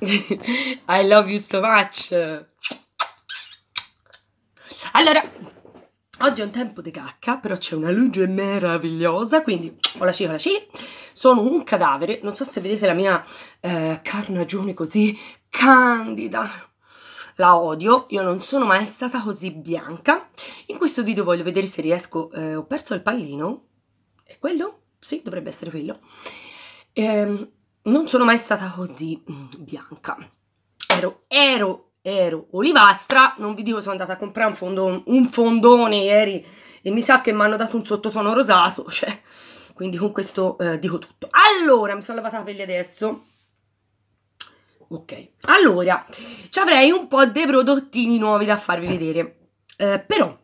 I love you so much. Allora, oggi è un tempo di cacca, però c'è una luce meravigliosa, quindi hola ci, hola ci. Sono un cadavere, non so se vedete la mia eh, carnagione così candida la odio, io non sono mai stata così bianca. In questo video voglio vedere se riesco, eh, ho perso il pallino, è quello? Sì, dovrebbe essere quello. Ehm, non sono mai stata così mm, bianca. Ero, ero, ero olivastra, non vi dico sono andata a comprare un, fondo, un fondone ieri e mi sa che mi hanno dato un sottotono rosato, cioè, quindi con questo eh, dico tutto. Allora, mi sono lavata la pelle adesso. Ok, allora, ci avrei un po' dei prodottini nuovi da farvi vedere, eh, però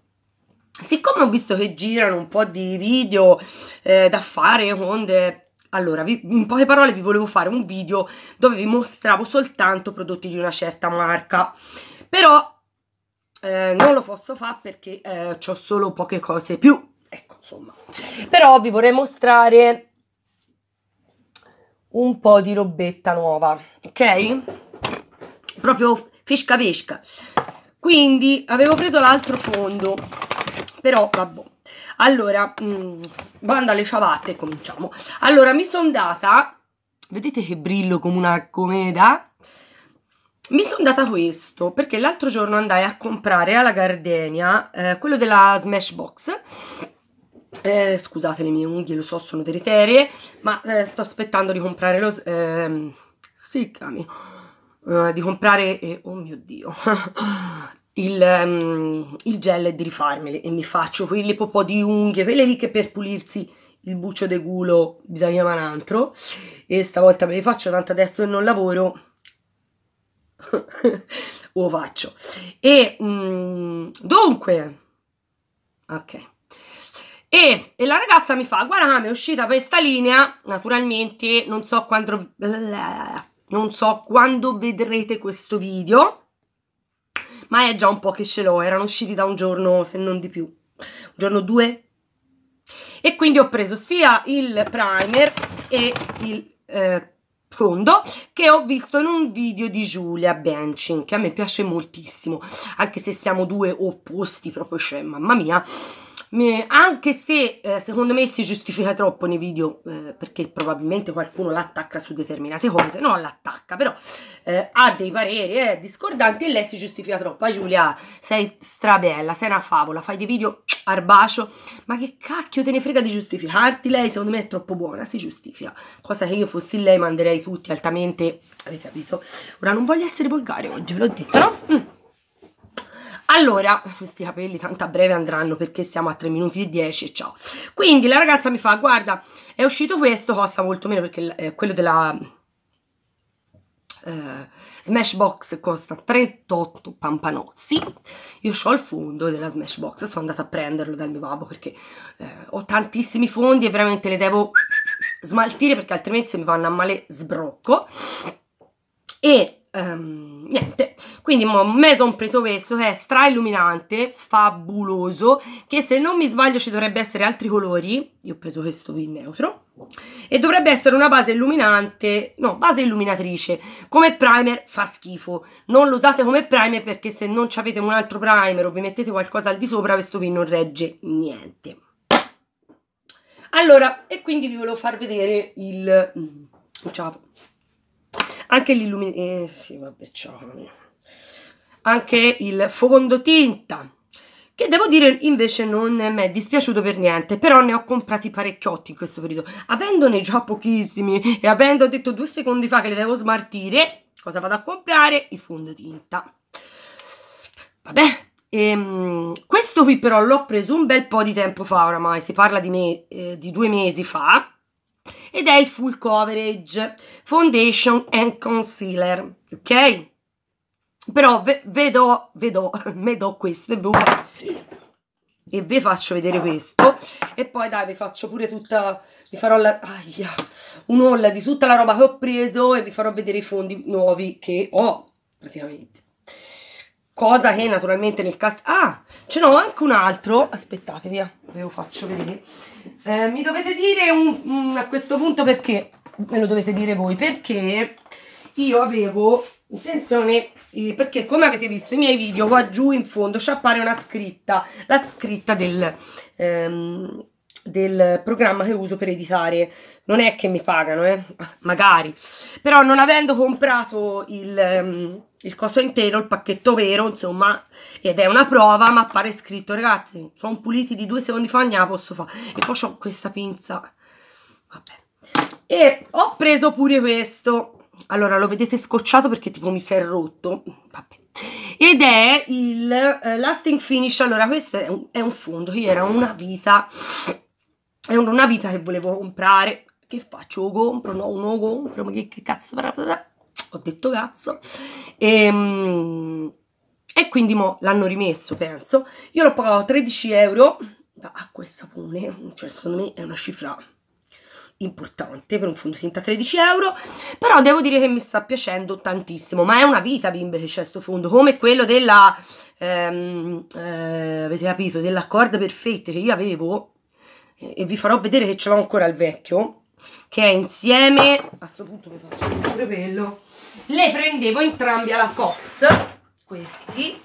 siccome ho visto che girano un po' di video eh, da fare con de allora, vi, in poche parole vi volevo fare un video dove vi mostravo soltanto prodotti di una certa marca, però eh, non lo posso fare perché eh, ho solo poche cose più, ecco insomma. Però vi vorrei mostrare un po' di robetta nuova, ok? Proprio fisca fisca. Quindi avevo preso l'altro fondo, però vabbè allora, mh, mm, banda alle ciabatte, e cominciamo. Allora, mi sono data, vedete che brillo come una cometa? Mi sono data questo perché l'altro giorno andai a comprare alla Gardenia eh, quello della Smashbox. Eh, scusate le mie unghie, lo so, sono deleterie, ma eh, sto aspettando di comprare lo... Ehm, sì, cami. Uh, eh, di comprare... Eh, oh mio Dio il, um, il gel e di rifarmeli e mi faccio quelli popò di unghie, quelle lì che per pulirsi il buccio de culo bisogna un altro e stavolta me li faccio tanto adesso che non lavoro lo faccio e um, dunque ok e, e, la ragazza mi fa guarda mi è uscita questa linea naturalmente non so quando non so quando vedrete questo video ma è già un po' che ce l'ho, erano usciti da un giorno se non di più, un giorno due. E quindi ho preso sia il primer e il eh, fondo che ho visto in un video di Giulia Benching, che a me piace moltissimo, anche se siamo due opposti proprio, cioè mamma mia anche se eh, secondo me si giustifica troppo nei video eh, perché probabilmente qualcuno l'attacca su determinate cose, no l'attacca, però eh, ha dei pareri eh, discordanti e lei si giustifica troppo. Giulia, sei strabella, sei una favola, fai dei video arbacio, ma che cacchio te ne frega di giustificarti? Lei secondo me è troppo buona, si giustifica, cosa che io fossi lei manderei tutti altamente, avete capito? Ora non voglio essere volgare oggi, ve l'ho detto, no? Mm. Allora, questi capelli tanto a breve andranno perché siamo a 3 minuti e 10 e ciao. Quindi la ragazza mi fa, guarda, è uscito questo, costa molto meno perché eh, quello della... Eh, Smashbox costa 38 pampanozzi. Io ho il fondo della Smashbox, sono andata a prenderlo dal mio babbo perché eh, ho tantissimi fondi e veramente le devo smaltire perché altrimenti se mi vanno a male sbrocco. E Um, niente, quindi mo, me sono preso questo che è stra illuminante, fabuloso, che se non mi sbaglio ci dovrebbe essere altri colori, io ho preso questo qui neutro, e dovrebbe essere una base illuminante, no, base illuminatrice, come primer fa schifo, non lo usate come primer perché se non avete un altro primer o vi mettete qualcosa al di sopra questo qui non regge niente. Allora, e quindi vi volevo far vedere il... Mm, ciao anche l'illuminazione, eh, sì, vabbè, ciao. anche il fondotinta, che devo dire invece non mi è dispiaciuto per niente, però ne ho comprati parecchiotti in questo periodo, avendone già pochissimi e avendo detto due secondi fa che li devo smartire, cosa vado a comprare? Il fondotinta. Vabbè, ehm, questo qui però l'ho preso un bel po' di tempo fa oramai, si parla di, me, eh, di due mesi fa, ed è il Full Coverage Foundation and Concealer, ok? Però ve, vedo, vedo, me questo e ve, e vi faccio vedere questo e poi dai vi faccio pure tutta, vi farò la, aia, un haul di tutta la roba che ho preso e vi farò vedere i fondi nuovi che ho praticamente. Cosa che naturalmente nel caso... Ah, ce n'ho anche un altro. Aspettate, via, ve lo faccio vedere. Eh, mi dovete dire un, un, mm, a questo punto perché, me lo dovete dire voi, perché io avevo intenzione perché come avete visto i miei video qua giù in fondo ci appare una scritta la scritta del, ehm, del programma che uso per editare. Non è che mi pagano, eh? magari. Però non avendo comprato il, um, il costo intero, il pacchetto vero, insomma, ed è una prova, ma appare scritto, ragazzi, sono puliti di due secondi fa, ne la posso fare. E poi ho questa pinza. Vabbè. E ho preso pure questo. Allora, lo vedete scocciato perché tipo mi si è rotto. Vabbè ed è il uh, Lasting Finish allora questo è un, è un fondo che era una vita è una vita che volevo comprare. Che faccio? Lo compro? No, non lo compro. Ma che, che cazzo? Ho detto cazzo. E, ehm, e quindi mo l'hanno rimesso, penso. Io l'ho pagato 13 euro da acqua e sapone. Cioè, secondo me è una cifra importante per un fondotinta 13 euro però devo dire che mi sta piacendo tantissimo ma è una vita bimbe che c'è questo fondo come quello della ehm, eh, avete capito della corda perfetta che io avevo e vi farò vedere che ce l'ho ancora il vecchio che è insieme a questo punto vi faccio pure quello le prendevo entrambi alla Cops questi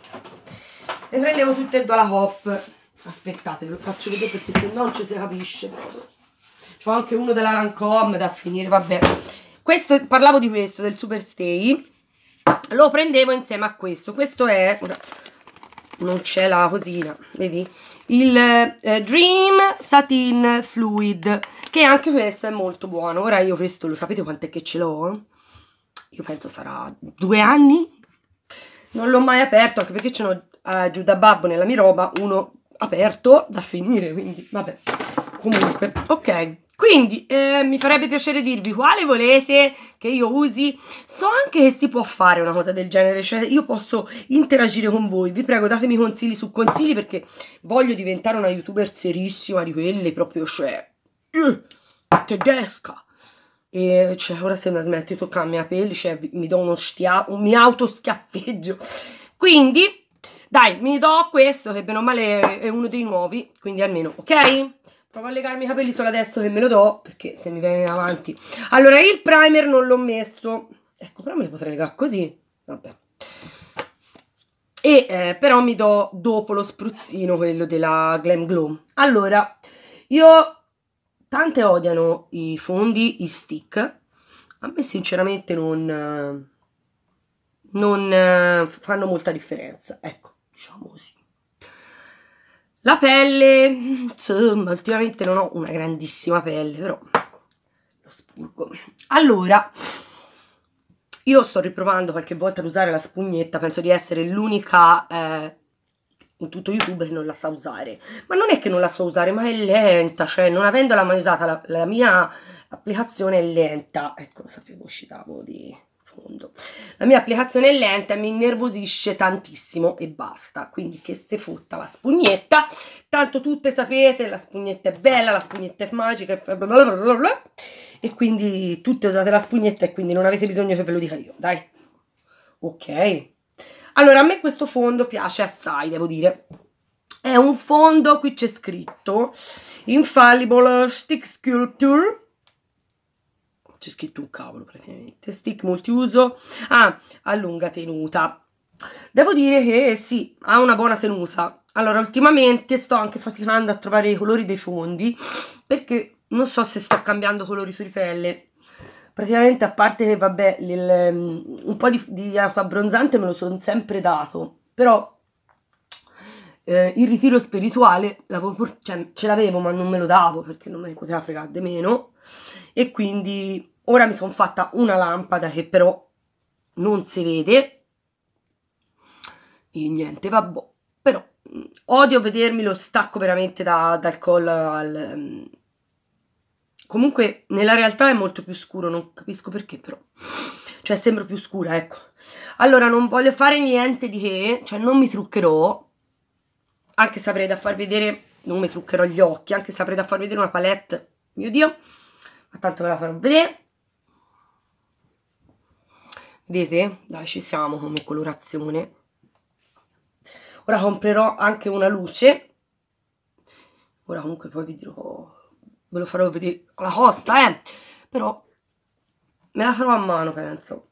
le prendevo tutte e due alla Hop aspettate ve lo faccio vedere perché se no non ci si capisce c'ho anche uno della Lancome da finire vabbè questo, parlavo di questo del Superstay lo prendevo insieme a questo questo è ora, non c'è la cosina vedi il eh, Dream Satin Fluid, che anche questo è molto buono. Ora io questo lo sapete quant'è che ce l'ho? Io penso sarà due anni. Non l'ho mai aperto, anche perché ce n'ho eh, giù da babbo nella mia roba uno aperto da finire, quindi vabbè. Comunque, ok. Quindi eh, mi farebbe piacere dirvi quale volete che io usi. So anche che si può fare una cosa del genere, cioè io posso interagire con voi. Vi prego, datemi consigli su consigli perché voglio diventare una youtuber serissima di quelle proprio, cioè, eh, tedesca. E cioè, ora se non smetto di toccarmi la pelle, cioè, mi do uno schiaffo, mi autoschiaffeggio. Quindi, dai, mi do questo che bene o male è uno dei nuovi, quindi almeno, ok? Provo a legarmi i capelli solo adesso che me lo do, perché se mi viene avanti. Allora, il primer non l'ho messo. Ecco, però me li potrei legare così. Vabbè. E eh, però mi do dopo lo spruzzino, quello della Glam Glow. Allora, io... Tante odiano i fondi, i stick. A me sinceramente non... Eh, non eh, fanno molta differenza. Ecco, diciamo così. La pelle, insomma, ultimamente non ho una grandissima pelle, però lo spurgo. Allora, io sto riprovando qualche volta ad usare la spugnetta, penso di essere l'unica eh, in tutto YouTube che non la sa usare. Ma non è che non la so usare, ma è lenta, cioè non avendola mai usata, la, la mia applicazione è lenta. Ecco, lo sapevo, uscitavo di profondo. La mia applicazione è lenta e mi innervosisce tantissimo e basta. Quindi che se fotta la spugnetta. Tanto tutte sapete, la spugnetta è bella, la spugnetta è magica. Blablabla. E quindi tutte usate la spugnetta e quindi non avete bisogno che ve lo dica io. Dai. Ok. Allora, a me questo fondo piace assai, devo dire. È un fondo, qui c'è scritto, Infallible Stick Sculpture c'è scritto un cavolo praticamente. Stick multiuso, ah, a lunga tenuta. Devo dire che eh, sì, ha una buona tenuta. Allora, ultimamente sto anche faticando a trovare i colori dei fondi, perché non so se sto cambiando colori su pelle. Praticamente, a parte che, vabbè, il, mm, un po' di, di autoabbronzante me lo sono sempre dato, però eh, il ritiro spirituale cioè, ce l'avevo ma non me lo davo perché non me ne poteva fregare di meno e quindi ora mi sono fatta una lampada che però non si vede e niente vabbè però odio vedermi lo stacco veramente da, dal collo al ehm, comunque nella realtà è molto più scuro non capisco perché però cioè sembro più scura ecco allora non voglio fare niente di che cioè non mi truccherò anche se avrei da far vedere non mi truccherò gli occhi anche se avrei da far vedere una palette mio dio ma tanto ve la farò vedere Vedete? Dai, ci siamo come colorazione. Ora comprerò anche una luce. Ora comunque poi vi dirò... Ve lo farò vedere alla costa, eh! Però me la farò a mano, penso.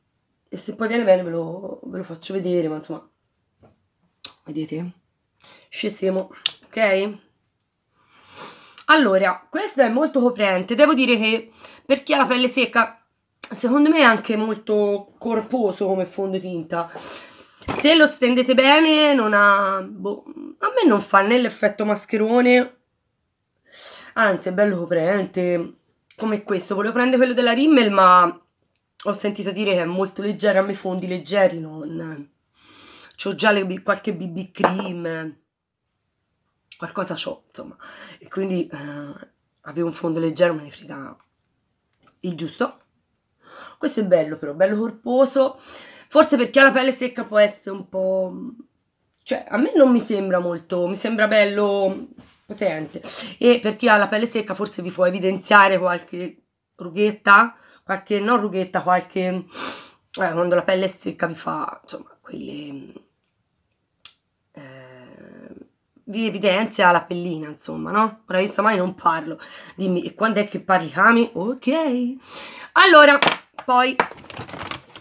E se poi viene bene ve lo, ve lo faccio vedere, ma insomma... Vedete? Scesiamo, ok? Allora, questo è molto coprente. Devo dire che per chi ha la pelle secca secondo me è anche molto corposo come fondotinta. Se lo stendete bene, non ha. Boh, a me non fa né l'effetto mascherone. Anzi, è bello coprente come questo. Volevo prendere quello della Rimmel, ma ho sentito dire che è molto leggero. A me fondi leggeri non. C'ho già le, qualche BB cream. Qualcosa c'ho, insomma. E quindi eh, avevo un fondo leggero, me ne frega il giusto. Questo è bello però, bello corposo. Forse perché ha la pelle secca può essere un po'... Cioè, a me non mi sembra molto, mi sembra bello potente. E per chi ha la pelle secca forse vi può evidenziare qualche rughetta, qualche, non rughetta, qualche... Eh, quando la pelle è secca vi fa, insomma, quelle... Eh, vi evidenzia la pellina, insomma, no? Ora io stamani non parlo. Dimmi, e quando è che parli, Cami? Ok. Allora... Poi,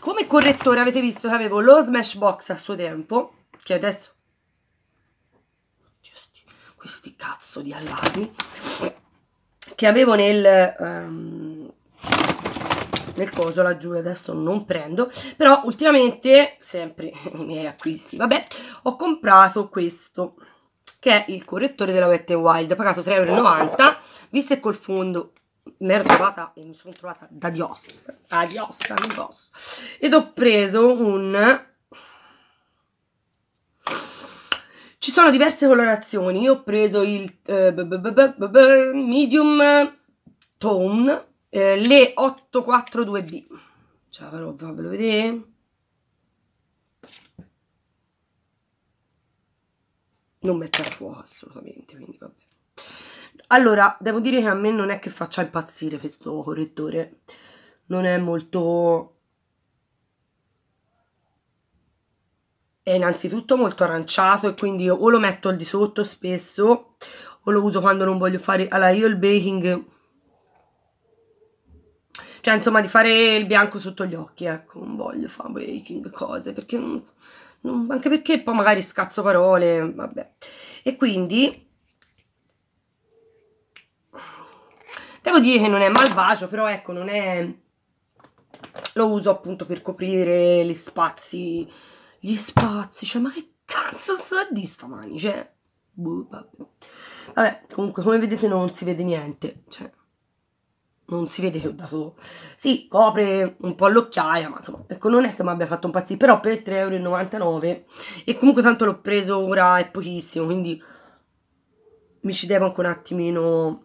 come correttore avete visto che avevo lo Smashbox a suo tempo, che adesso... Questi, questi cazzo di allarmi. Che avevo nel... Um, nel coso laggiù adesso non prendo però ultimamente sempre i miei acquisti vabbè ho comprato questo che è il correttore della Wet n Wild pagato 3,90 euro visto e col fondo mi ero trovata e mi sono trovata da Dios, adios, amigos. Ed ho preso un... Ci sono diverse colorazioni, io ho preso il eh, medium tone, eh, le 842B. Ciao, però, fammelo vedere. Non mette a fuoco assolutamente, quindi vabbè. Allora, devo dire che a me non è che faccia impazzire questo correttore. Non è molto... È innanzitutto molto aranciato e quindi o lo metto al di sotto spesso o lo uso quando non voglio fare... Allora, io il baking... Cioè, insomma, di fare il bianco sotto gli occhi, ecco. Non voglio fare baking, cose, perché... Non... Anche perché poi magari scazzo parole, vabbè. E quindi Devo dire che non è malvagio, però ecco, non è... Lo uso appunto per coprire gli spazi, gli spazi, cioè ma che cazzo sta di stamani, cioè... Boh, vabbè. vabbè, comunque come vedete non si vede niente, cioè non si vede che ho dato... Sì, copre un po' l'occhiaia, ma insomma, ecco, non è che mi abbia fatto un impazzire, però per 3,99€ e comunque tanto l'ho preso ora è pochissimo, quindi mi ci devo anche un attimino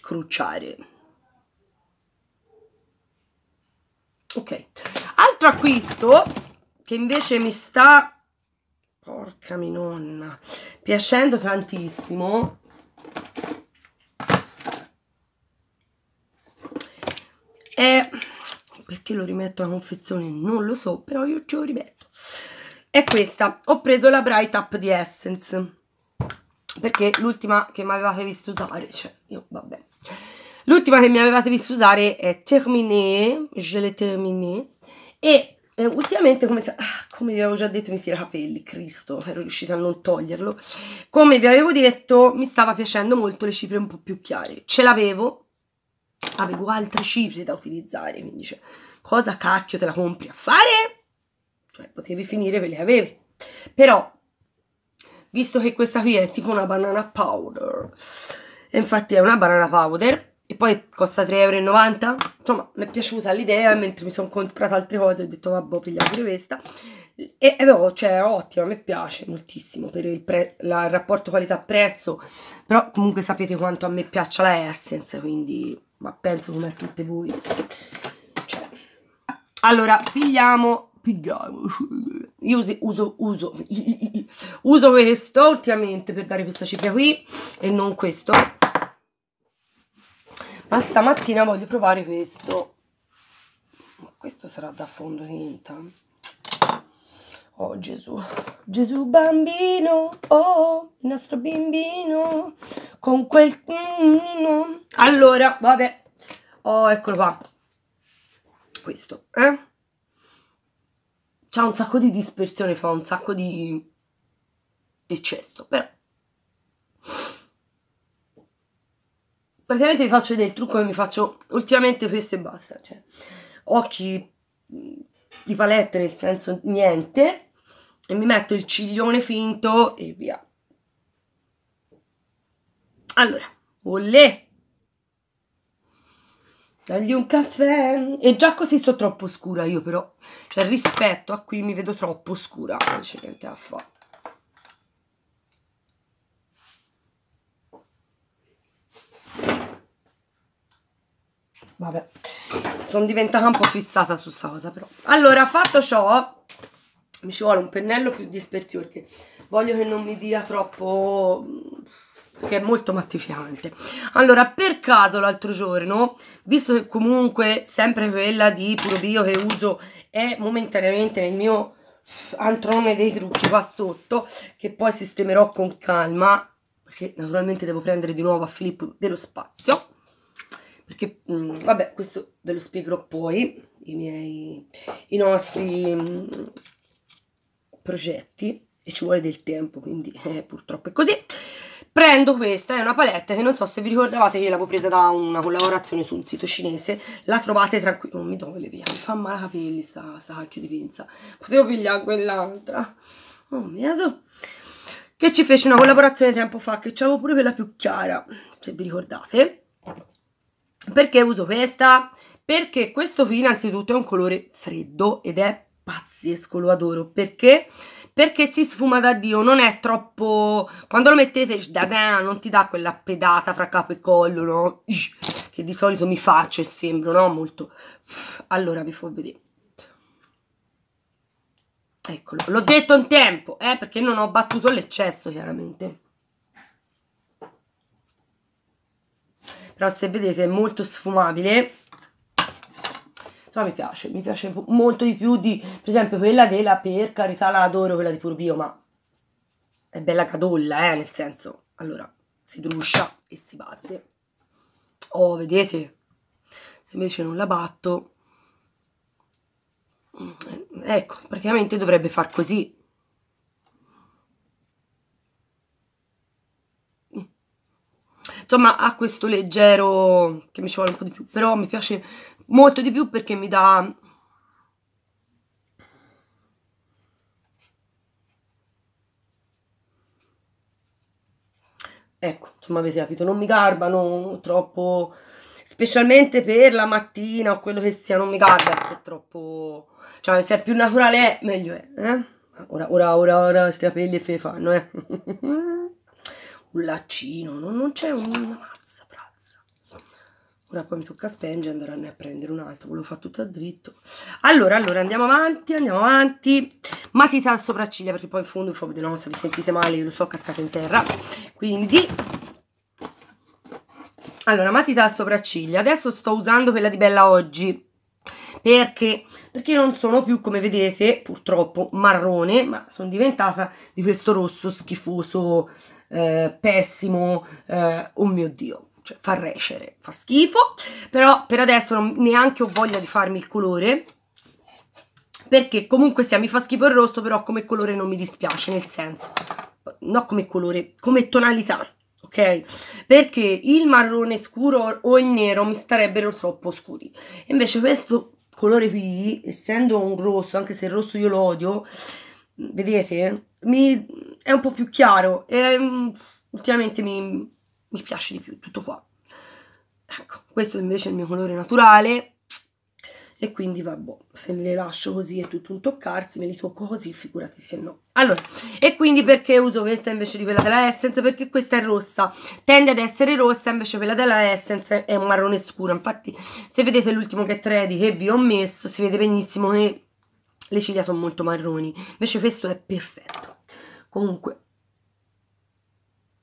cruciare. Ok, altro acquisto che invece mi sta, porca mi nonna, piacendo tantissimo. È, perché lo rimetto alla confezione non lo so, però io ce lo rimetto. È questa, ho preso la Bright Up di Essence perché l'ultima che mi avevate visto usare, cioè io vabbè. L'ultima che mi avevate visto usare è Terminé, je l'ai terminé e eh, ultimamente come, ah, come, vi avevo già detto mi tira i capelli, Cristo, ero riuscita a non toglierlo. Come vi avevo detto mi stava piacendo molto le cifre un po' più chiare. Ce l'avevo, avevo altre cifre da utilizzare, quindi dice cioè, cosa cacchio te la compri a fare? Cioè potevi finire ve le avevi. Però visto che questa qui è tipo una banana powder. E infatti è una banana powder e poi costa 3,90 euro. Insomma, mi è piaciuta l'idea, mentre mi sono comprata altre cose ho detto vabbè, pigliamo pure questa. E, e boh, cioè, è ottima, mi piace moltissimo per il, la, il rapporto qualità-prezzo, però comunque sapete quanto a me piaccia la Essence, quindi ma penso come a tutte voi. Cioè. Allora, pigliamo io uso, uso, uso, questo ultimamente per dare questa cipria qui e non questo. Ma stamattina voglio provare questo. Questo sarà da fondo fondotinta. Oh Gesù, Gesù bambino, oh il nostro bimbino, con quel... Allora, vabbè, oh eccolo qua, questo, eh? c'ha un sacco di dispersione, fa un sacco di eccesso, però praticamente vi faccio vedere il trucco che mi faccio ultimamente questo e basta, cioè occhi mm, di palette nel senso niente e mi metto il ciglione finto e via. Allora, olè! Dagli un caffè. E già così sto troppo scura io però. Cioè rispetto a qui mi vedo troppo scura. Non c'è niente da fare. Vabbè, sono diventata un po' fissata su sta cosa però. Allora, fatto ciò, mi ci vuole un pennello più dispersivo perché voglio che non mi dia troppo che è molto mattifiante. Allora, per caso l'altro giorno, visto che comunque sempre quella di Puro Bio che uso è momentaneamente nel mio antrone dei trucchi qua sotto, che poi sistemerò con calma, perché naturalmente devo prendere di nuovo a Filippo dello spazio, perché mh, mm, vabbè, questo ve lo spiegherò poi, i miei, i nostri mh, mm, progetti, e ci vuole del tempo, quindi eh, purtroppo è così. Prendo questa, è una palette che non so se vi ricordavate che l'avevo presa da una collaborazione su un sito cinese. La trovate tranquilla. Non oh, mi do le via, mi fa male i capelli sta, sta cacchio di pinza. Potevo pigliare quell'altra. Oh mio so. Che ci fece una collaborazione tempo fa, che c'avevo pure quella più chiara, se vi ricordate. Perché uso questa? Perché questo qui innanzitutto è un colore freddo ed è pazzesco, lo adoro. Perché? Perché si sfuma da Dio, non è troppo... Quando lo mettete, non ti dà quella pedata fra capo e collo, no? Che di solito mi faccio e sembro, no? Molto... Allora, vi faccio vedere. Eccolo, l'ho detto in tempo, eh? Perché non ho battuto l'eccesso, chiaramente. Però se vedete è molto sfumabile insomma mi piace, mi piace molto di più di, per esempio, quella della per carità la adoro, quella di Purbio, ma è bella cadolla, eh, nel senso, allora, si druscia e si batte. Oh, vedete? Se invece non la batto, mm, eh, ecco, praticamente dovrebbe far così. insomma ha questo leggero, che mi ci vuole un po' di più, però mi piace molto di più perché mi dà ecco, insomma avete capito, non mi garbano troppo, specialmente per la mattina o quello che sia, non mi garba se è troppo, cioè se è più naturale è, meglio è, eh? Ora, ora, ora, ora, questi capelli e fe fanno, eh? un laccino, non, non c'è una mazza prazza. Ora poi mi tocca spengere e andare a prendere un altro, ve lo fa tutto a dritto. Allora, allora, andiamo avanti, andiamo avanti. Matita al sopracciglia, perché poi in fondo vi fa vedere, no, se vi sentite male, io lo so, cascate in terra. Quindi, allora, matita al sopracciglia. Adesso sto usando quella di Bella Oggi. Perché? Perché non sono più, come vedete, purtroppo marrone, ma sono diventata di questo rosso schifoso eh, pessimo, eh, oh mio Dio, cioè fa recere, fa schifo, però per adesso non, neanche ho voglia di farmi il colore, perché comunque sia mi fa schifo il rosso, però come colore non mi dispiace, nel senso, no come colore, come tonalità, ok? Perché il marrone scuro o il nero mi starebbero troppo scuri, invece questo colore qui, essendo un rosso, anche se il rosso io lo odio, vedete, mi, è un po' più chiaro e mm, ultimamente mi, mi piace di più tutto qua. Ecco, questo invece è il mio colore naturale e quindi vabbè, boh, se le lascio così è tutto un toccarsi, me li tocco così, figurati se no. Allora, e quindi perché uso questa invece di quella della Essence? Perché questa è rossa, tende ad essere rossa, invece quella della Essence è un marrone scuro. Infatti, se vedete l'ultimo che 3 di che vi ho messo, si vede benissimo che le ciglia sono molto marroni, invece questo è perfetto. Comunque,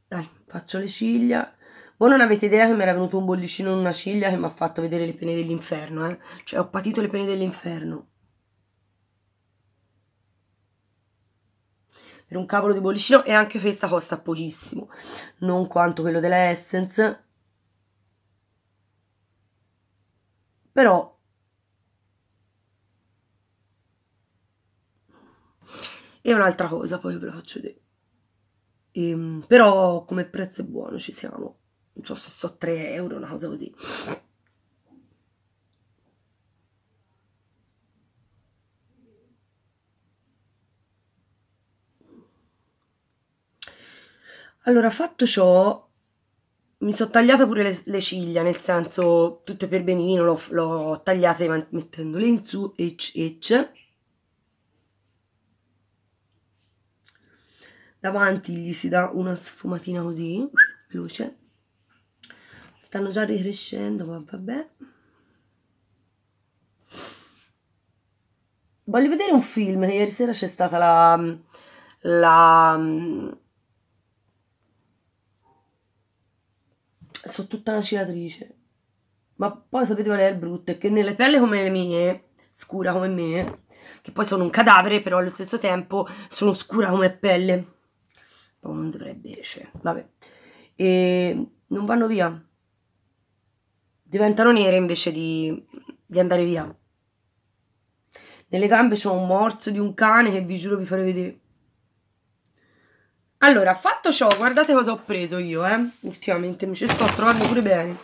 dai, faccio le ciglia. Voi non avete idea che mi era venuto un bollicino in una ciglia che mi ha fatto vedere le pene dell'inferno, eh? Cioè, ho patito le pene dell'inferno. Per un cavolo di bollicino e anche questa costa pochissimo. Non quanto quello della Essence. Però E un'altra cosa, poi ve la faccio vedere. Ehm, però come prezzo è buono, ci siamo. Non so se so 3 euro, una cosa così. Allora, fatto ciò, mi sono tagliata pure le, le, ciglia, nel senso, tutte per benino, l'ho tagliate mettendole in su, ecc, ecc. davanti gli si dà una sfumatina così, veloce. Stanno già ricrescendo, ma vabbè. Voglio vedere un film, ieri sera c'è stata la... la sono tutta una ciratrice. Ma poi sapete qual è il brutto? È che nelle pelle come le mie, scura come me, che poi sono un cadavere, però allo stesso tempo sono scura come pelle non dovrebbe, cioè, vabbè. E ehm, non vanno via. Diventano nere invece di, di andare via. Nelle gambe c'ho un morso di un cane che vi giuro vi farò vedere. Allora, fatto ciò, guardate cosa ho preso io, eh. Ultimamente mi ci sto trovando pure bene.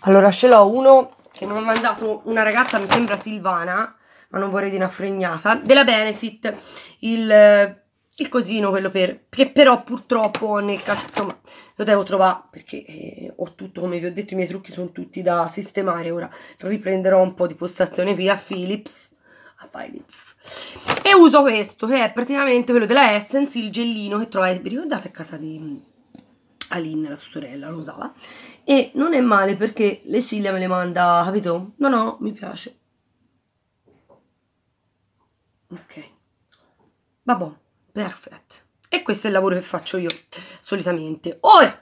Allora, ce l'ho uno che mi ha mandato una ragazza, mi sembra Silvana, ma non vorrei dire una fregnata, della Benefit, il, il cosino, quello per, che però purtroppo nel caso, insomma, lo devo trovare, perché eh, ho tutto, come vi ho detto, i miei trucchi sono tutti da sistemare, ora riprenderò un po' di postazione qui a Philips, a Philips, e uso questo, che è praticamente quello della Essence, il gellino che trovate, vi ricordate a casa di... Mm, Aline, la sua sorella, lo usava. E non è male perché le ciglia me le manda, capito? No, no, mi piace ok va vabbè perfetto e questo è il lavoro che faccio io solitamente ora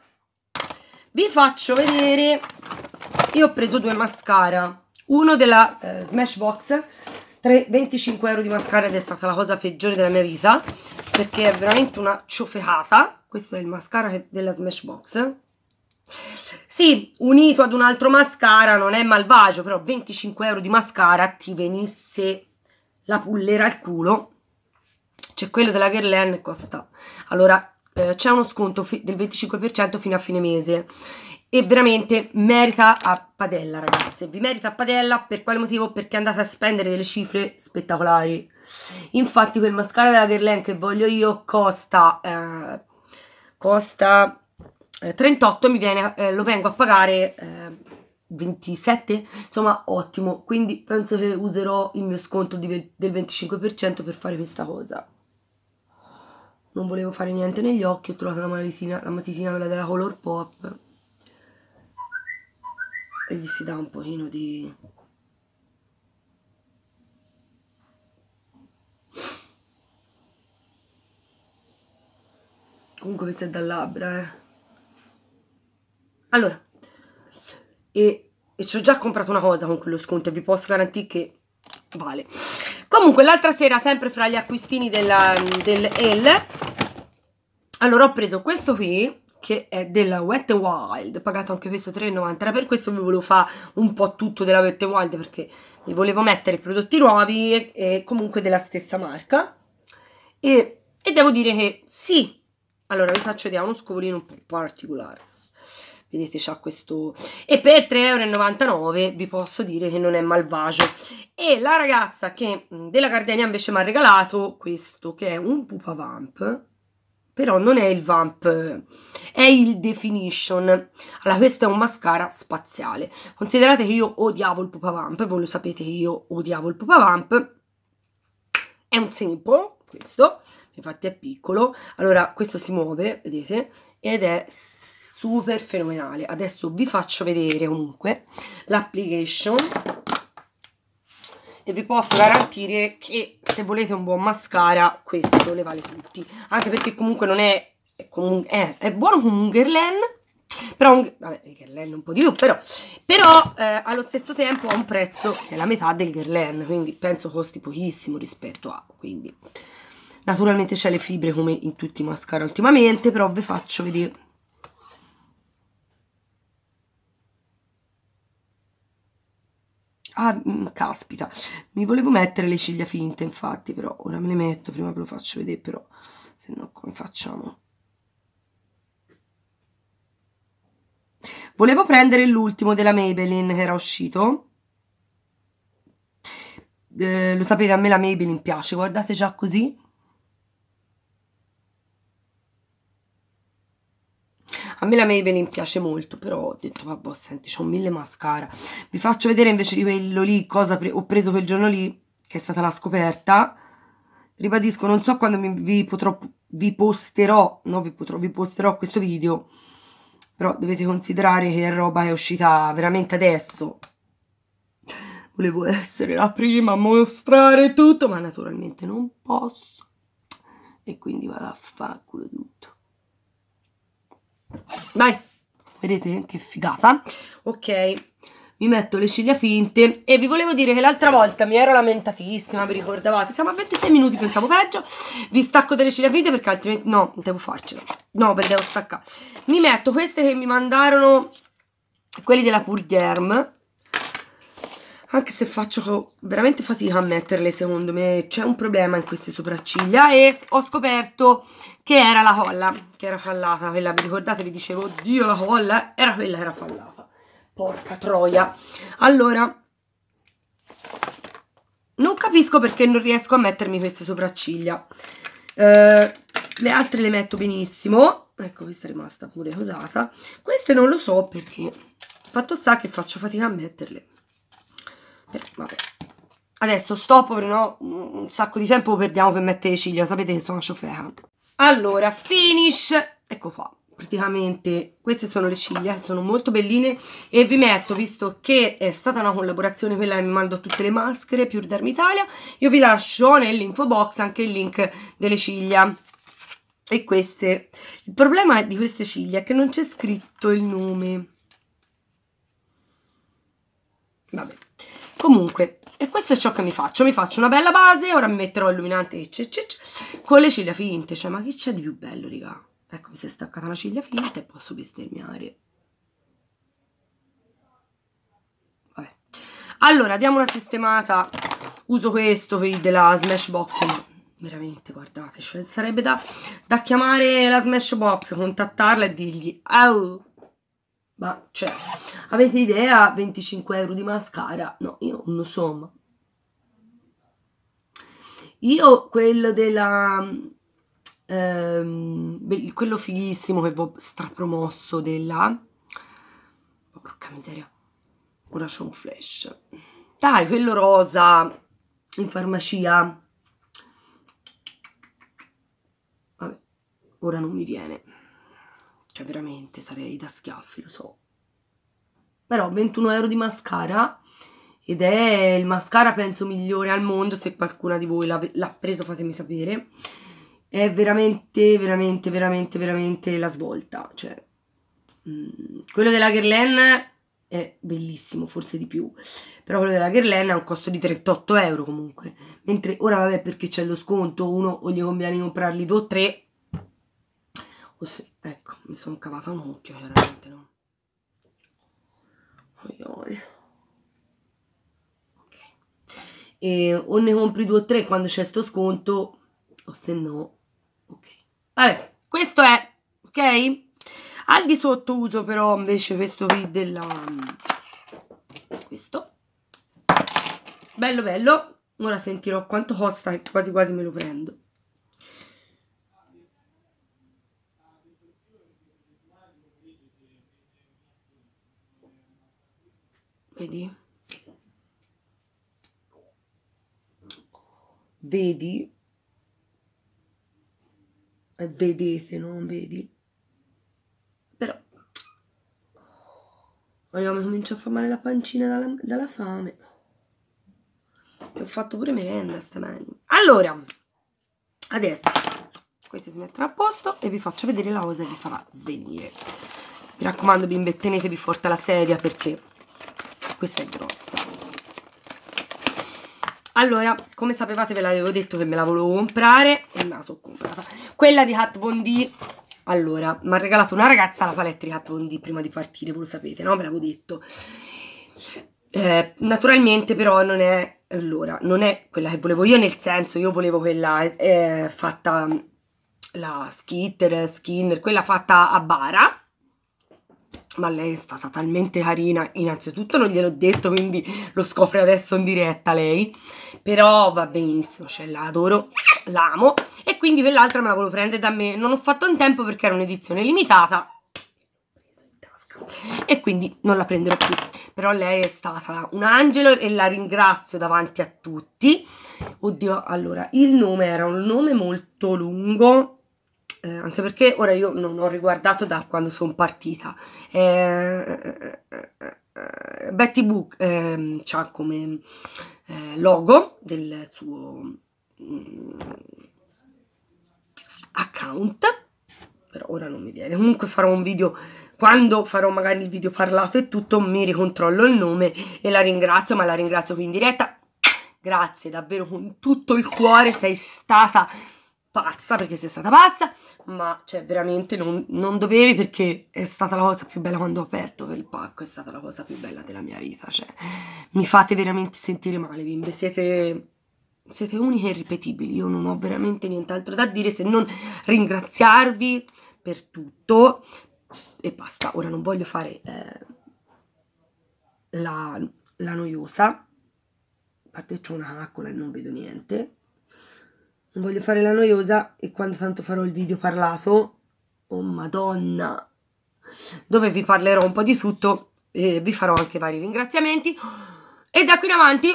vi faccio vedere io ho preso due mascara uno della eh, Smashbox 3, 25 euro di mascara ed è stata la cosa peggiore della mia vita perché è veramente una ciofecata questo è il mascara della Smashbox sì, unito ad un altro mascara non è malvagio però 25 euro di mascara ti venisse la pullera al culo, c'è cioè, quello della Guerlain costa. Allora, eh, c'è uno sconto del 25% fino a fine mese e veramente merita a padella ragazze vi merita a padella per quale motivo? perché andate a spendere delle cifre spettacolari infatti quel mascara della Guerlain che voglio io costa eh, costa eh, 38 mi viene, eh, lo vengo a pagare eh, 27, insomma ottimo, quindi penso che userò il mio sconto di, del 25% per fare questa cosa. Non volevo fare niente negli occhi, ho trovato la maletina, la matitina quella della Color Pop e gli si dà un pochino di... Comunque questo è da labbra, eh. Allora, e, e ci ho già comprato una cosa con quello sconto e vi posso garantire che vale. Comunque l'altra sera sempre fra gli acquistini della, del L, allora ho preso questo qui che è della Wet Wild, pagato anche questo 3,90, era per questo vi volevo fare un po' tutto della Wet Wild perché mi volevo mettere prodotti nuovi e, e comunque della stessa marca e, e, devo dire che sì, allora vi faccio vedere uno scovolino un po' particolare, vedete c'ha questo e per 3,99€ vi posso dire che non è malvagio e la ragazza che mm, della Gardenia invece mi ha regalato questo che è un pupa vamp però non è il vamp è il definition allora questo è un mascara spaziale considerate che io odiavo il pupa vamp voi lo sapete che io odiavo il pupa vamp è un sample questo infatti è piccolo allora questo si muove vedete ed è super fenomenale adesso vi faccio vedere comunque l'application e vi posso garantire che se volete un buon mascara questo le vale tutti anche perché comunque non è è, comunque, è, è buono come un Guerlain però un, vabbè, il Guerlain un po' di più però, però eh, allo stesso tempo ha un prezzo che è la metà del Guerlain quindi penso costi pochissimo rispetto a quindi naturalmente c'è le fibre come in tutti i mascara ultimamente però vi faccio vedere Ah, mm, caspita, mi volevo mettere le ciglia finte, infatti, però ora me le metto, prima ve lo faccio vedere, però se no come facciamo? Volevo prendere l'ultimo della Maybelline che era uscito. Eh, lo sapete, a me la Maybelline piace, guardate già così. a me la Maybelline piace molto però ho detto vabbè senti ho mille mascara vi faccio vedere invece di quello lì cosa pre ho preso quel giorno lì che è stata la scoperta ribadisco non so quando mi, vi potrò vi posterò no vi potrò vi posterò questo video però dovete considerare che roba è uscita veramente adesso volevo essere la prima a mostrare tutto ma naturalmente non posso e quindi vado a fanculo tutto Vai! Vedete che figata? Ok, mi metto le ciglia finte e vi volevo dire che l'altra volta mi ero lamentatissima, vi ricordavate? Siamo a 26 minuti, pensavo peggio. Vi stacco delle ciglia finte perché altrimenti no, devo farcela. No, perché devo staccare. Mi metto queste che mi mandarono quelli della Purgerm anche se faccio veramente fatica a metterle secondo me c'è un problema in queste sopracciglia e ho scoperto che era la colla che era fallata quella vi ricordate vi dicevo oddio la colla era quella che era fallata porca troia allora non capisco perché non riesco a mettermi queste sopracciglia eh, le altre le metto benissimo ecco questa è rimasta pure usata queste non lo so perché fatto sta che faccio fatica a metterle eh, vabbè. Adesso stop, per un sacco di tempo perdiamo per mettere le ciglia, sapete che sono una ciofeca. Allora, finish, ecco qua, praticamente queste sono le ciglia, sono molto belline e vi metto, visto che è stata una collaborazione quella che mi mando tutte le maschere, Pure Derm Italia, io vi lascio nell'info box anche il link delle ciglia. E queste, il problema di queste ciglia è che non c'è scritto il nome. Vabbè. Comunque, e questo è ciò che mi faccio. Mi faccio una bella base, ora mi metterò illuminante ecce, ecce, ecce, con le ciglia finte. Cioè, ma che c'è di più bello, raga? Ecco, mi si è staccata una ciglia finta e posso bestemmiare. Vabbè. Allora, diamo una sistemata. Uso questo qui della Smashbox. Ma veramente, guardate, cioè, sarebbe da, da chiamare la Smashbox, contattarla e dirgli... Au! ma cioè, avete idea 25 euro di mascara? No, io non so, Io quello della... Ehm, quello fighissimo che ho strapromosso della... Porca miseria, ora c'è un flash. Dai, quello rosa in farmacia. Vabbè, ora non mi viene. Cioè, veramente sarei da schiaffi, lo so. Però 21 euro di mascara ed è il mascara penso migliore al mondo. Se qualcuna di voi l'ha, preso, fatemi sapere. È veramente, veramente, veramente, veramente la svolta. Cioè, mh, mm, quello della Guerlain è bellissimo, forse di più. Però quello della Guerlain ha un costo di 38 euro comunque. Mentre ora, vabbè, perché c'è lo sconto, uno o gli conviene comprarli due o tre Così, ecco, mi sono cavata un occhio, chiaramente, no? Ok. E o ne compri due o tre quando c'è sto sconto, o se no, ok. Vabbè, questo è, ok? Al di sotto uso però invece questo qui della... Questo. Bello bello. Ora sentirò quanto costa e quasi quasi me lo prendo. limpidi. Vedi? Vedete, eh, non vedi? Però... Allora, mi comincia a far male la pancina dalla, dalla fame. E ho fatto pure merenda stamani. Allora, adesso queste si metterà a posto e vi faccio vedere la cosa che farà svenire. Mi raccomando, bimbe, tenetevi forte la sedia perché questa è grossa allora, come sapevate ve l'avevo detto che me la volevo comprare e me la sono comprata. Quella di Hat Von D. Allora, mi ha regalato una ragazza la palette di Hat Von D prima di partire, voi lo sapete, no? Ve l'avevo detto. Eh, naturalmente però non è, allora, non è quella che volevo io, nel senso io volevo quella eh, fatta, la Skitter, Skinner, quella fatta a bara, ma lei è stata talmente carina, innanzitutto non gliel'ho detto, quindi lo scopre adesso in diretta lei, però va benissimo, cioè la adoro, l'amo, e quindi quell'altra me la volevo prendere da me, non ho fatto in tempo perché era un'edizione limitata, e quindi non la prenderò più. Però lei è stata un angelo e la ringrazio davanti a tutti. Oddio, allora, il nome era un nome molto lungo, eh, anche perché ora io non ho riguardato da quando sono partita. Eh, eh, eh Betty Book ehm, c'ha come eh, logo del suo mm, account, però ora non mi viene. Comunque farò un video quando farò magari il video parlato e tutto, mi ricontrollo il nome e la ringrazio, ma la ringrazio qui in diretta. Grazie davvero con tutto il cuore, sei stata pazza perché sei stata pazza, ma cioè veramente non, non, dovevi perché è stata la cosa più bella quando ho aperto il pacco, è stata la cosa più bella della mia vita, cioè mi fate veramente sentire male, bimbe, siete, siete uniche e ripetibili, io non ho veramente nient'altro da dire se non ringraziarvi per tutto e basta, ora non voglio fare eh, la, la noiosa, a parte c'ho una caccola e non vedo niente, non voglio fare la noiosa e quando tanto farò il video parlato, oh madonna, dove vi parlerò un po' di tutto e vi farò anche vari ringraziamenti. E da qui in avanti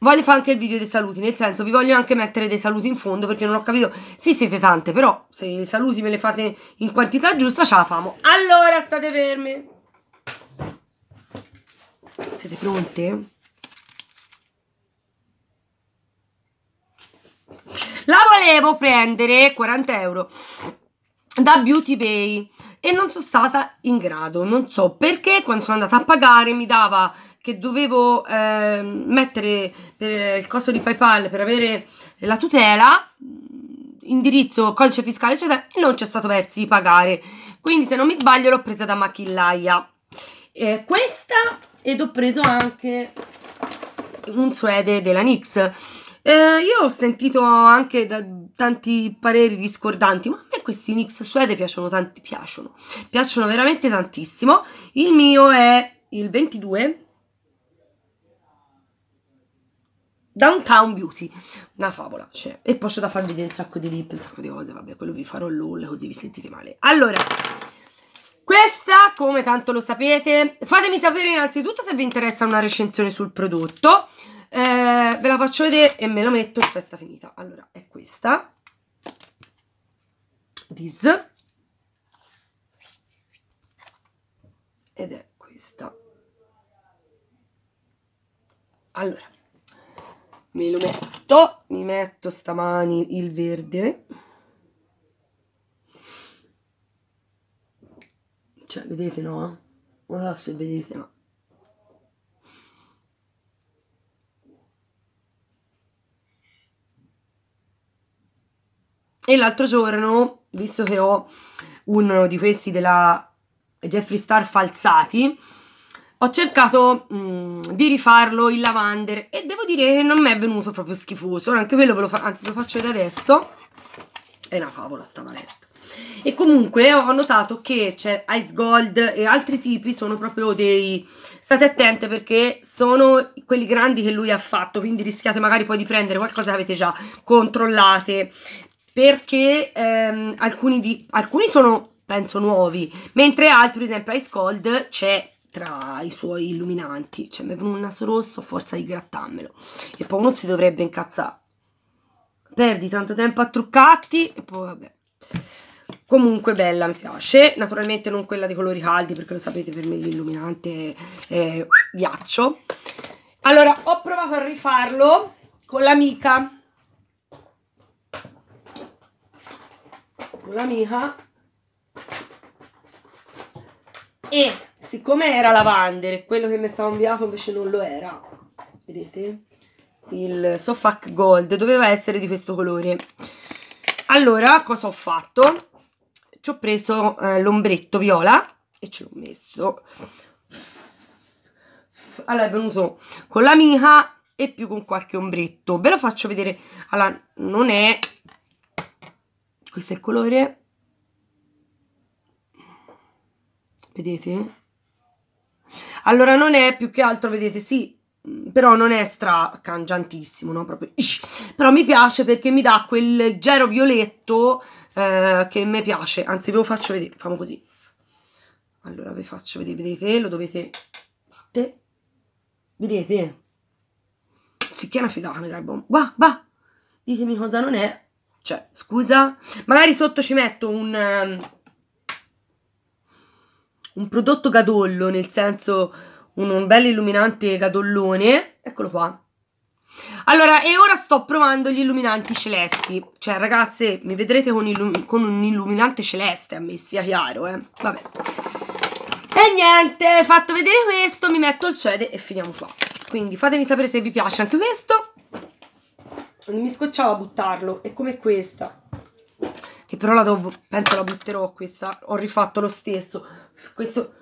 voglio fare anche il video dei saluti, nel senso vi voglio anche mettere dei saluti in fondo perché non ho capito. Sì, siete tante, però se i saluti me li fate in quantità giusta ce la famo. Allora, state ferme. Siete pronte? La volevo prendere 40 euro da Beauty Pay e non sono stata in grado, non so perché quando sono andata a pagare mi dava che dovevo eh, mettere per il costo di PayPal per avere la tutela indirizzo, codice fiscale eccetera e non c'è stato verso di pagare. Quindi se non mi sbaglio l'ho presa da macchillaia. Eh, questa ed ho preso anche un suede della NYX eh, io ho sentito anche da tanti pareri discordanti, ma a me questi Nix Suede piacciono tanti, piacciono, piacciono veramente tantissimo. Il mio è il 22 Downtown Beauty, una favola, cioè. E poi c'è da farvi vedere un sacco di lip, un sacco di cose, vabbè, quello vi farò l'all così vi sentite male. Allora, questa, come tanto lo sapete, fatemi sapere innanzitutto se vi interessa una recensione sul prodotto eh, ve la faccio vedere e me lo metto in festa finita allora è questa this ed è questa allora me lo metto mi metto stamani il verde cioè vedete no? non so se vedete ma E l'altro giorno, visto che ho uno di questi della Jeffree Star falsati, ho cercato mh, mm, di rifarlo il lavander e devo dire che non mi è venuto proprio schifoso. Anche quello ve lo, fa anzi, ve lo faccio vedere adesso. È una favola sta maletta. E comunque ho notato che c'è Ice Gold e altri tipi sono proprio dei... State attente perché sono quelli grandi che lui ha fatto, quindi rischiate magari poi di prendere qualcosa che avete già, controllate, perché ehm, alcuni, di, alcuni sono, penso, nuovi, mentre altri, per esempio Ice Cold, c'è tra i suoi illuminanti. Cioè, mi è venuto un naso rosso forza di grattarmelo. E poi uno si dovrebbe incazzare. Perdi tanto tempo a truccarti e poi vabbè. Comunque bella, mi piace. Naturalmente non quella dei colori caldi, perché lo sapete, per me l'illuminante è ghiaccio. Allora, ho provato a rifarlo con l'amica con l'amica e siccome era Lavander e quello che mi stava inviato invece non lo era, vedete? Il Sofac Gold doveva essere di questo colore. Allora, cosa ho fatto? Ci ho preso eh, l'ombretto viola e ce l'ho messo. Allora, è venuto con l'amica e più con qualche ombretto. Ve lo faccio vedere. Allora, non è questo è il colore vedete allora non è più che altro vedete sì però non è stracangiantissimo no proprio però mi piace perché mi dà quel gero violetto eh, che mi piace anzi ve lo faccio vedere famo così allora vi faccio vedere vedete lo dovete vedete sì che è una fidata mi carbon va va ditemi cosa non è cioè, scusa? Magari sotto ci metto un... Ehm, un prodotto gadollo, nel senso un, un bel illuminante gadollone. Eccolo qua. Allora, e ora sto provando gli illuminanti celesti. Cioè, ragazze, mi vedrete con, illumi con un illuminante celeste, a me sia chiaro, eh. Vabbè. E niente, fatto vedere questo, mi metto il suede e finiamo qua. Quindi fatemi sapere se vi piace anche questo non mi scocciava buttarlo, è come questa. Che però la devo, penso la butterò questa, ho rifatto lo stesso. Questo,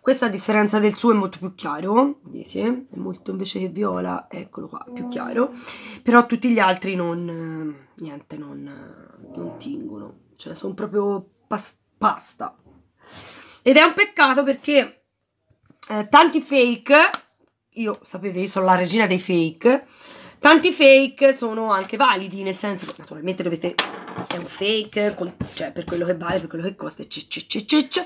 questo a differenza del suo è molto più chiaro, vedete? È molto invece che viola, eccolo qua, più chiaro. Però tutti gli altri non, niente, non, non tingono. Cioè sono proprio pas pasta. Ed è un peccato perché eh, tanti fake, io sapete io sono la regina dei fake, Tanti fake sono anche validi, nel senso che naturalmente dovete... è un fake, con, cioè per quello che vale, per quello che costa, eccetera.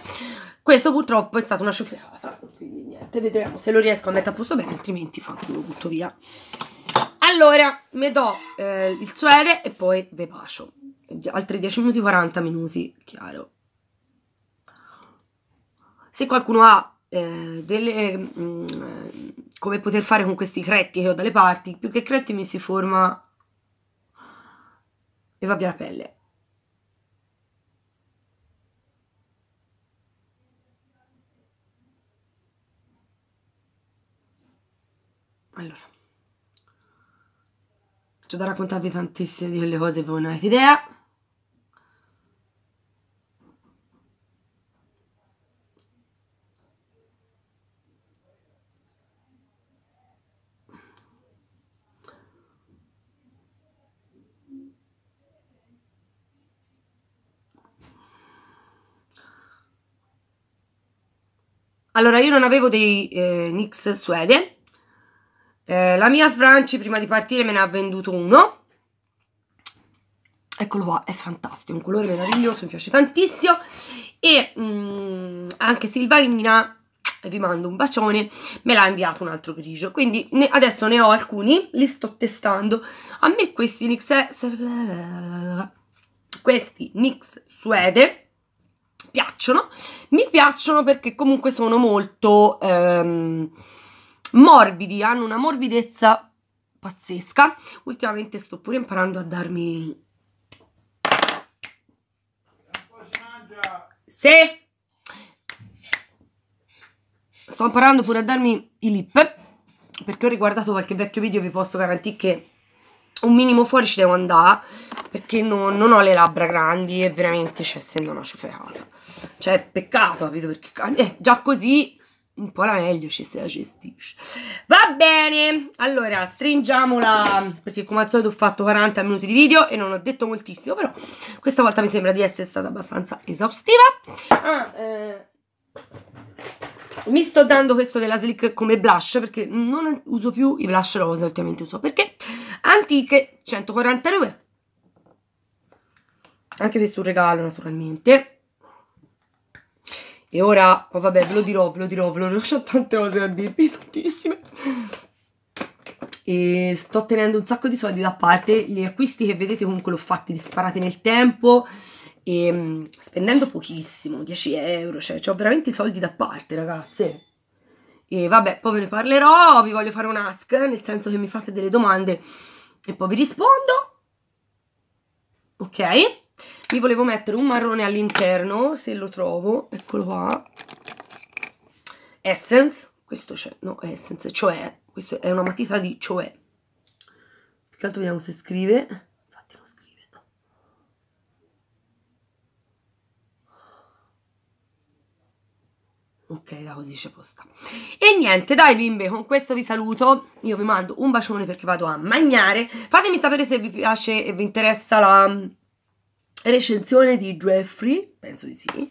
Questo purtroppo è stata una scioffierata, quindi niente, vedremo se lo riesco a mettere a posto bene, altrimenti lo butto via. Allora, mi do eh, il suere e poi ve bacio. Altri 10 minuti, 40 minuti, chiaro. Se qualcuno ha eh, delle... Mm, come poter fare con questi cretti che ho dalle parti, più che cretti mi si forma e va via la pelle. Allora, c'è da raccontarvi tantissime di quelle cose che voi non avete idea. Allora, io non avevo dei eh, Nix Suede. Eh, la mia Franci, prima di partire, me ne ha venduto uno. Eccolo qua, è fantastico, è un colore meraviglioso, mi piace tantissimo. E mh, mm, anche Silvanina, eh, vi mando un bacione, me l'ha inviato un altro grigio. Quindi ne, adesso ne ho alcuni, li sto testando. A me questi NYX... Eh, questi NYX Suede piacciono. Mi piacciono perché comunque sono molto ehm, morbidi, hanno una morbidezza pazzesca. Ultimamente sto pure imparando a darmi... Se... Sto imparando pure a darmi i lip perché ho riguardato qualche vecchio video vi posso garantire che un minimo fuori ci devo andare perché no, non ho le labbra grandi e veramente, cioè, essendo una ciofregata. Cioè, peccato, capito? Perché eh, già così un po' la meglio ci si gestisce. Va bene, allora stringiamola, perché come al solito ho fatto 40 minuti di video e non ho detto moltissimo, però questa volta mi sembra di essere stata abbastanza esaustiva. Ah, eh mi sto dando questo della Slick come blush perché non uso più i blush rosa ultimamente uso perché antiche 142 anche questo è un regalo naturalmente e ora oh vabbè ve lo dirò ve lo dirò ve lo dirò ho tante cose da dirvi tantissime e sto tenendo un sacco di soldi da parte gli acquisti che vedete comunque l'ho fatti disparati nel tempo e mm, spendendo pochissimo, 10 euro, cioè ho veramente i soldi da parte ragazze. E vabbè, poi ve ne parlerò, vi voglio fare un ask, nel senso che mi fate delle domande e poi vi rispondo. Ok? Mi volevo mettere un marrone all'interno, se lo trovo, eccolo qua. Essence, questo c'è, no, Essence, cioè, questa è una matita di cioè. che altro vediamo se scrive. Ok, da così c'è posta. E niente, dai bimbe, con questo vi saluto. Io vi mando un bacione perché vado a mangiare. Fatemi sapere se vi piace e vi interessa la mm, recensione di Jeffrey. Penso di sì.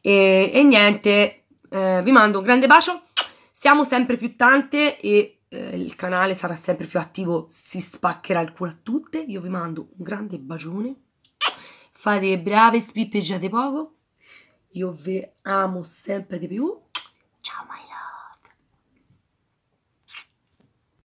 E, e niente, eh, vi mando un grande bacio. Siamo sempre più tante e eh, il canale sarà sempre più attivo. Si spaccherà il culo a tutte. Io vi mando un grande bacione. Fate brave, spippeggiate poco io vi amo sempre di più. Ciao, my